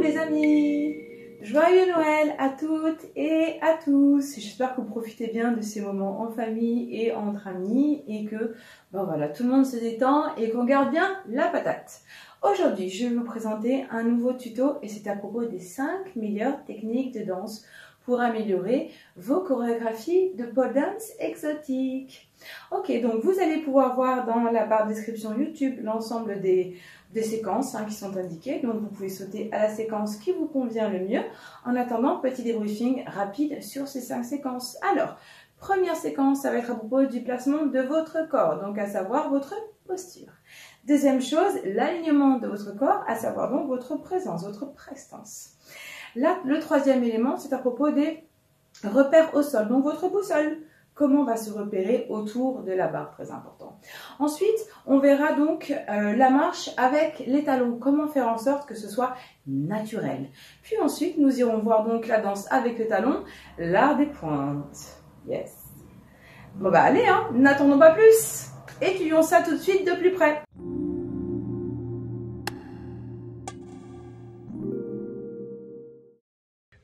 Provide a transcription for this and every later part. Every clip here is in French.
les amis Joyeux Noël à toutes et à tous J'espère que vous profitez bien de ces moments en famille et entre amis et que voilà, tout le monde se détend et qu'on garde bien la patate. Aujourd'hui, je vais vous présenter un nouveau tuto et c'est à propos des 5 meilleures techniques de danse pour améliorer vos chorégraphies de pole dance exotique. Ok, donc vous allez pouvoir voir dans la barre de description YouTube l'ensemble des des séquences hein, qui sont indiquées. Donc vous pouvez sauter à la séquence qui vous convient le mieux. En attendant, petit débriefing rapide sur ces cinq séquences. Alors, première séquence, ça va être à propos du placement de votre corps, donc à savoir votre posture. Deuxième chose, l'alignement de votre corps, à savoir donc votre présence, votre prestance. Là, le troisième élément, c'est à propos des repères au sol, donc votre boussole comment va se repérer autour de la barre, très important. Ensuite, on verra donc euh, la marche avec les talons, comment faire en sorte que ce soit naturel. Puis ensuite, nous irons voir donc la danse avec le talon, l'art des pointes. Yes. Bon bah allez, hein. n'attendons pas plus. Étudions ça tout de suite de plus près.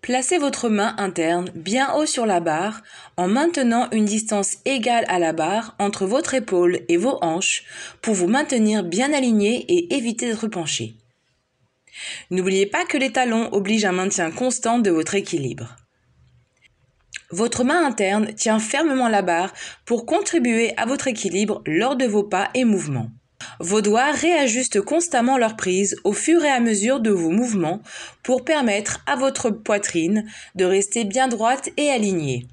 Placez votre main interne bien haut sur la barre en maintenant une distance égale à la barre entre votre épaule et vos hanches pour vous maintenir bien aligné et éviter d'être penché. N'oubliez pas que les talons obligent un maintien constant de votre équilibre. Votre main interne tient fermement la barre pour contribuer à votre équilibre lors de vos pas et mouvements. Vos doigts réajustent constamment leur prise au fur et à mesure de vos mouvements pour permettre à votre poitrine de rester bien droite et alignée.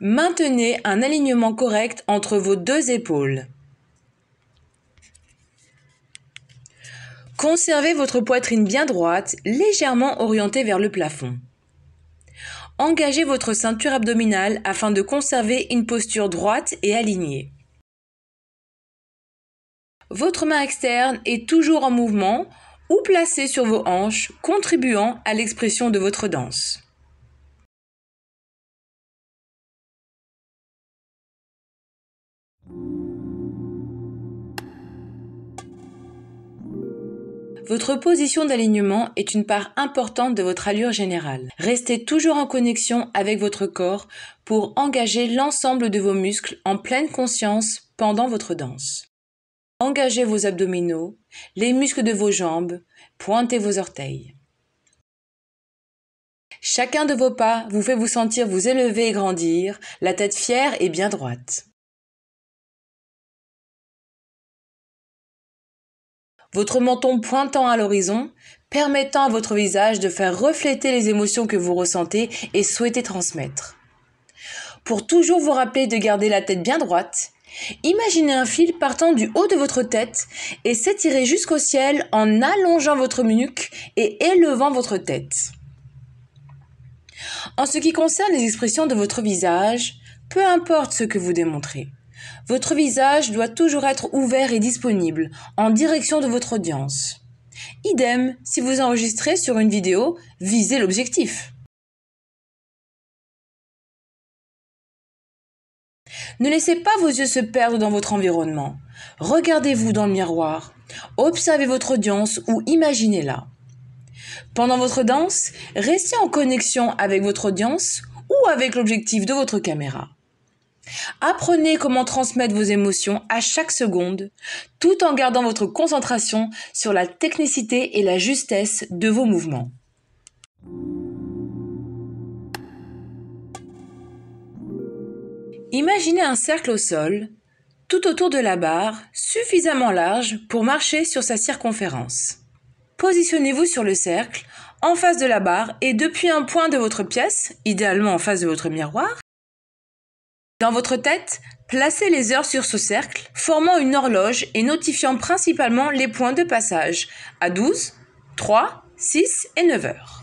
Maintenez un alignement correct entre vos deux épaules. Conservez votre poitrine bien droite, légèrement orientée vers le plafond. Engagez votre ceinture abdominale afin de conserver une posture droite et alignée. Votre main externe est toujours en mouvement ou placée sur vos hanches, contribuant à l'expression de votre danse. Votre position d'alignement est une part importante de votre allure générale. Restez toujours en connexion avec votre corps pour engager l'ensemble de vos muscles en pleine conscience pendant votre danse. Engagez vos abdominaux, les muscles de vos jambes, pointez vos orteils. Chacun de vos pas vous fait vous sentir vous élever et grandir, la tête fière et bien droite. Votre menton pointant à l'horizon, permettant à votre visage de faire refléter les émotions que vous ressentez et souhaitez transmettre. Pour toujours vous rappeler de garder la tête bien droite, Imaginez un fil partant du haut de votre tête et s'étirer jusqu'au ciel en allongeant votre nuque et élevant votre tête. En ce qui concerne les expressions de votre visage, peu importe ce que vous démontrez, votre visage doit toujours être ouvert et disponible en direction de votre audience. Idem, si vous enregistrez sur une vidéo, visez l'objectif. Ne laissez pas vos yeux se perdre dans votre environnement. Regardez-vous dans le miroir, observez votre audience ou imaginez-la. Pendant votre danse, restez en connexion avec votre audience ou avec l'objectif de votre caméra. Apprenez comment transmettre vos émotions à chaque seconde, tout en gardant votre concentration sur la technicité et la justesse de vos mouvements. Imaginez un cercle au sol, tout autour de la barre, suffisamment large pour marcher sur sa circonférence. Positionnez-vous sur le cercle, en face de la barre et depuis un point de votre pièce, idéalement en face de votre miroir. Dans votre tête, placez les heures sur ce cercle, formant une horloge et notifiant principalement les points de passage à 12, 3, 6 et 9 heures.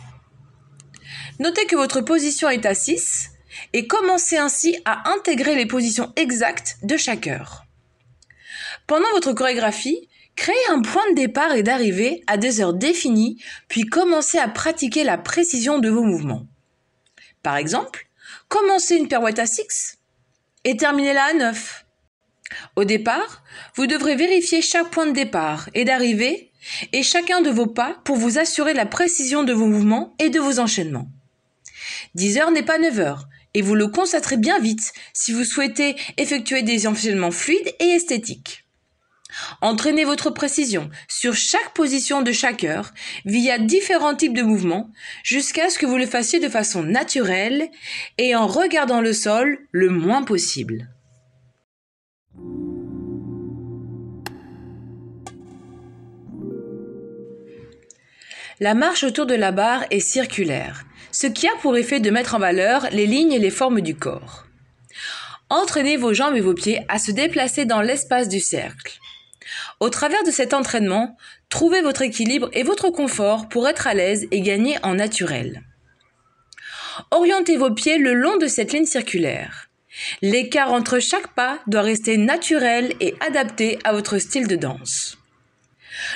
Notez que votre position est à 6, et commencez ainsi à intégrer les positions exactes de chaque heure. Pendant votre chorégraphie, créez un point de départ et d'arrivée à des heures définies, puis commencez à pratiquer la précision de vos mouvements. Par exemple, commencez une pirouette à 6 et terminez-la à 9. Au départ, vous devrez vérifier chaque point de départ et d'arrivée et chacun de vos pas pour vous assurer la précision de vos mouvements et de vos enchaînements. 10 heures n'est pas 9 heures et vous le constaterez bien vite si vous souhaitez effectuer des enchaînements fluides et esthétiques. Entraînez votre précision sur chaque position de chaque heure via différents types de mouvements jusqu'à ce que vous le fassiez de façon naturelle et en regardant le sol le moins possible. La marche autour de la barre est circulaire ce qui a pour effet de mettre en valeur les lignes et les formes du corps. Entraînez vos jambes et vos pieds à se déplacer dans l'espace du cercle. Au travers de cet entraînement, trouvez votre équilibre et votre confort pour être à l'aise et gagner en naturel. Orientez vos pieds le long de cette ligne circulaire. L'écart entre chaque pas doit rester naturel et adapté à votre style de danse.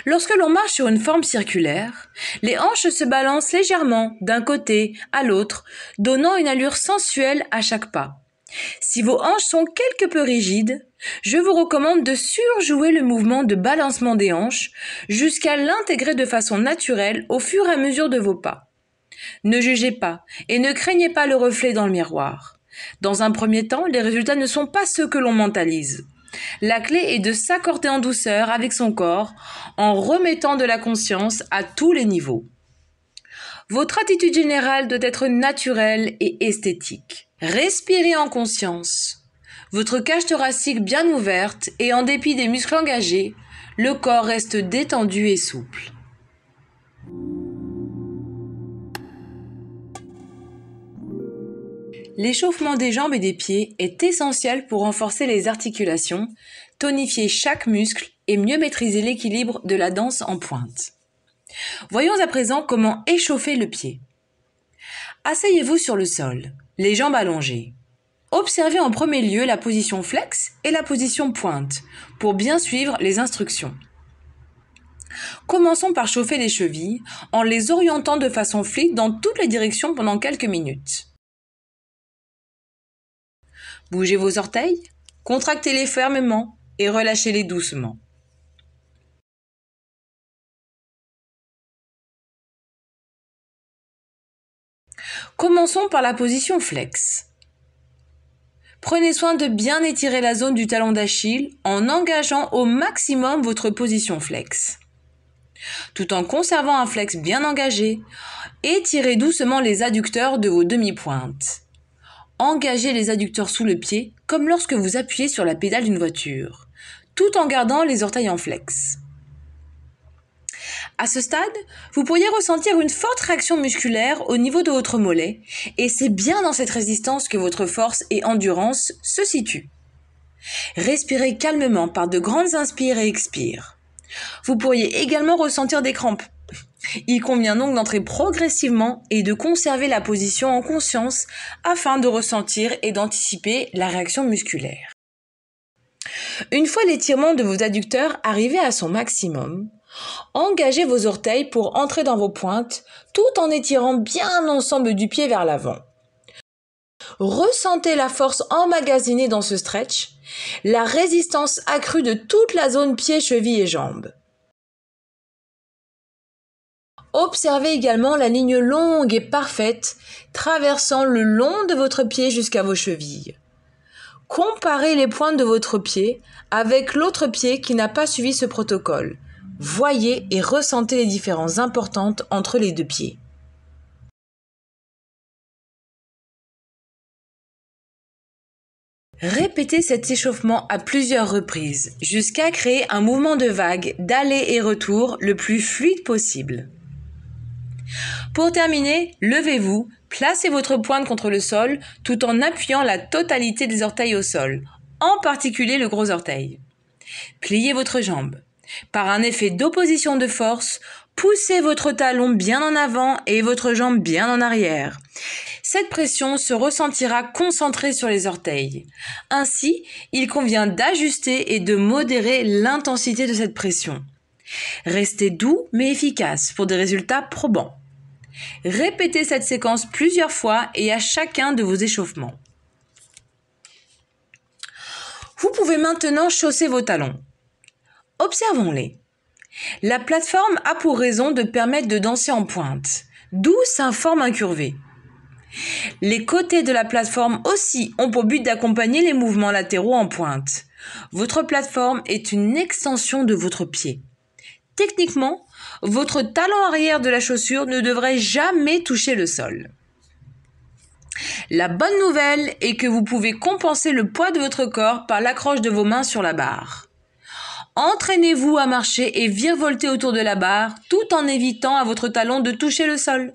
Lorsque l'on marche sur une forme circulaire, les hanches se balancent légèrement d'un côté à l'autre, donnant une allure sensuelle à chaque pas. Si vos hanches sont quelque peu rigides, je vous recommande de surjouer le mouvement de balancement des hanches jusqu'à l'intégrer de façon naturelle au fur et à mesure de vos pas. Ne jugez pas et ne craignez pas le reflet dans le miroir. Dans un premier temps, les résultats ne sont pas ceux que l'on mentalise. La clé est de s'accorder en douceur avec son corps en remettant de la conscience à tous les niveaux. Votre attitude générale doit être naturelle et esthétique. Respirez en conscience. Votre cage thoracique bien ouverte et en dépit des muscles engagés, le corps reste détendu et souple. L'échauffement des jambes et des pieds est essentiel pour renforcer les articulations, tonifier chaque muscle et mieux maîtriser l'équilibre de la danse en pointe. Voyons à présent comment échauffer le pied. Asseyez-vous sur le sol, les jambes allongées. Observez en premier lieu la position flex et la position pointe pour bien suivre les instructions. Commençons par chauffer les chevilles en les orientant de façon fluide dans toutes les directions pendant quelques minutes. Bougez vos orteils, contractez-les fermement et relâchez-les doucement. Commençons par la position flex. Prenez soin de bien étirer la zone du talon d'Achille en engageant au maximum votre position flex. Tout en conservant un flex bien engagé, étirez doucement les adducteurs de vos demi-pointes engagez les adducteurs sous le pied, comme lorsque vous appuyez sur la pédale d'une voiture, tout en gardant les orteils en flex. À ce stade, vous pourriez ressentir une forte réaction musculaire au niveau de votre mollet, et c'est bien dans cette résistance que votre force et endurance se situent. Respirez calmement par de grandes inspires et expires. Vous pourriez également ressentir des crampes, il convient donc d'entrer progressivement et de conserver la position en conscience afin de ressentir et d'anticiper la réaction musculaire. Une fois l'étirement de vos adducteurs arrivé à son maximum, engagez vos orteils pour entrer dans vos pointes tout en étirant bien l'ensemble du pied vers l'avant. Ressentez la force emmagasinée dans ce stretch, la résistance accrue de toute la zone pied, cheville et jambes. Observez également la ligne longue et parfaite traversant le long de votre pied jusqu'à vos chevilles. Comparez les pointes de votre pied avec l'autre pied qui n'a pas suivi ce protocole. Voyez et ressentez les différences importantes entre les deux pieds. Répétez cet échauffement à plusieurs reprises jusqu'à créer un mouvement de vague d'aller et retour le plus fluide possible. Pour terminer, levez-vous, placez votre pointe contre le sol tout en appuyant la totalité des orteils au sol, en particulier le gros orteil. Pliez votre jambe. Par un effet d'opposition de force, poussez votre talon bien en avant et votre jambe bien en arrière. Cette pression se ressentira concentrée sur les orteils. Ainsi, il convient d'ajuster et de modérer l'intensité de cette pression. Restez doux mais efficace pour des résultats probants. Répétez cette séquence plusieurs fois et à chacun de vos échauffements. Vous pouvez maintenant chausser vos talons. Observons-les. La plateforme a pour raison de permettre de danser en pointe, d'où sa forme incurvée. Les côtés de la plateforme aussi ont pour but d'accompagner les mouvements latéraux en pointe. Votre plateforme est une extension de votre pied techniquement, votre talon arrière de la chaussure ne devrait jamais toucher le sol. La bonne nouvelle est que vous pouvez compenser le poids de votre corps par l'accroche de vos mains sur la barre. Entraînez-vous à marcher et virevolter autour de la barre tout en évitant à votre talon de toucher le sol.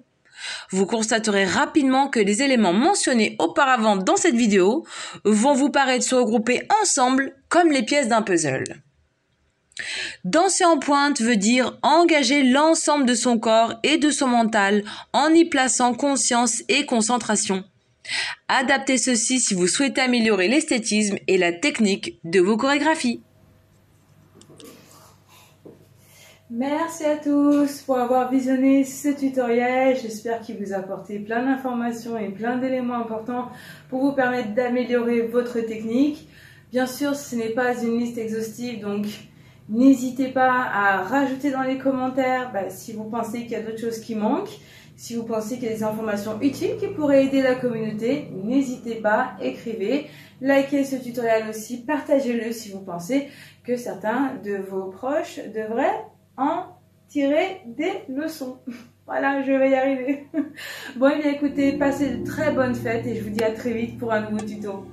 Vous constaterez rapidement que les éléments mentionnés auparavant dans cette vidéo vont vous paraître se regrouper ensemble comme les pièces d'un puzzle. Danser en pointe veut dire engager l'ensemble de son corps et de son mental en y plaçant conscience et concentration. Adaptez ceci si vous souhaitez améliorer l'esthétisme et la technique de vos chorégraphies. Merci à tous pour avoir visionné ce tutoriel. J'espère qu'il vous a apporté plein d'informations et plein d'éléments importants pour vous permettre d'améliorer votre technique. Bien sûr, ce n'est pas une liste exhaustive, donc N'hésitez pas à rajouter dans les commentaires bah, si vous pensez qu'il y a d'autres choses qui manquent. Si vous pensez qu'il y a des informations utiles qui pourraient aider la communauté, n'hésitez pas, écrivez, likez ce tutoriel aussi, partagez-le si vous pensez que certains de vos proches devraient en tirer des leçons. Voilà, je vais y arriver. Bon, et eh bien écoutez, passez de très bonnes fêtes et je vous dis à très vite pour un nouveau tuto.